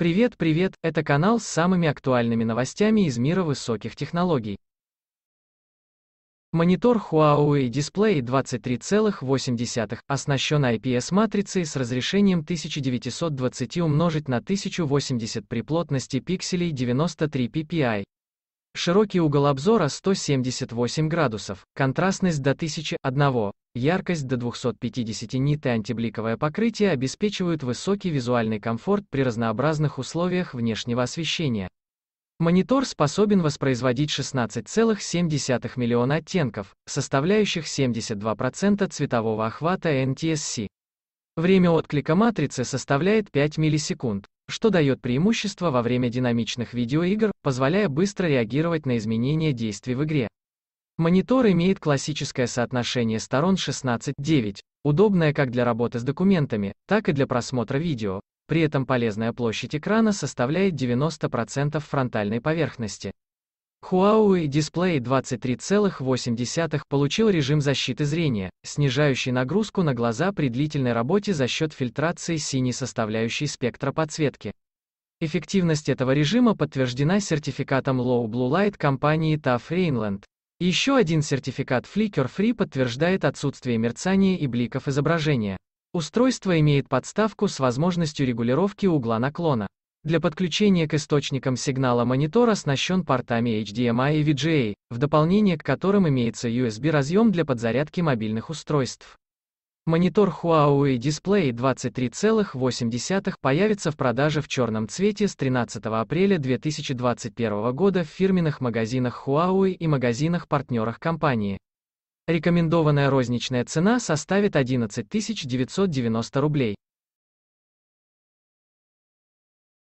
Привет, привет, это канал с самыми актуальными новостями из мира высоких технологий. Монитор Huawei Display 23,8 оснащен IPS-матрицей с разрешением 1920 умножить на 1080 при плотности пикселей 93 ppi. Широкий угол обзора 178 градусов, контрастность до 1001, яркость до 250 нит и антибликовое покрытие обеспечивают высокий визуальный комфорт при разнообразных условиях внешнего освещения. Монитор способен воспроизводить 16,7 миллиона оттенков, составляющих 72% цветового охвата NTSC. Время отклика матрицы составляет 5 миллисекунд что дает преимущество во время динамичных видеоигр, позволяя быстро реагировать на изменения действий в игре. Монитор имеет классическое соотношение сторон 16:9, удобное как для работы с документами, так и для просмотра видео, при этом полезная площадь экрана составляет 90% фронтальной поверхности. Huawei Display 23,8 получил режим защиты зрения, снижающий нагрузку на глаза при длительной работе за счет фильтрации синей составляющей спектра подсветки. Эффективность этого режима подтверждена сертификатом Low Blue Light компании TAF Rainland. Еще один сертификат Flicker Free подтверждает отсутствие мерцания и бликов изображения. Устройство имеет подставку с возможностью регулировки угла наклона. Для подключения к источникам сигнала монитор оснащен портами HDMI и VGA, в дополнение к которым имеется USB-разъем для подзарядки мобильных устройств. Монитор Huawei Display 23,8 появится в продаже в черном цвете с 13 апреля 2021 года в фирменных магазинах Huawei и магазинах-партнерах компании. Рекомендованная розничная цена составит 11 990 рублей.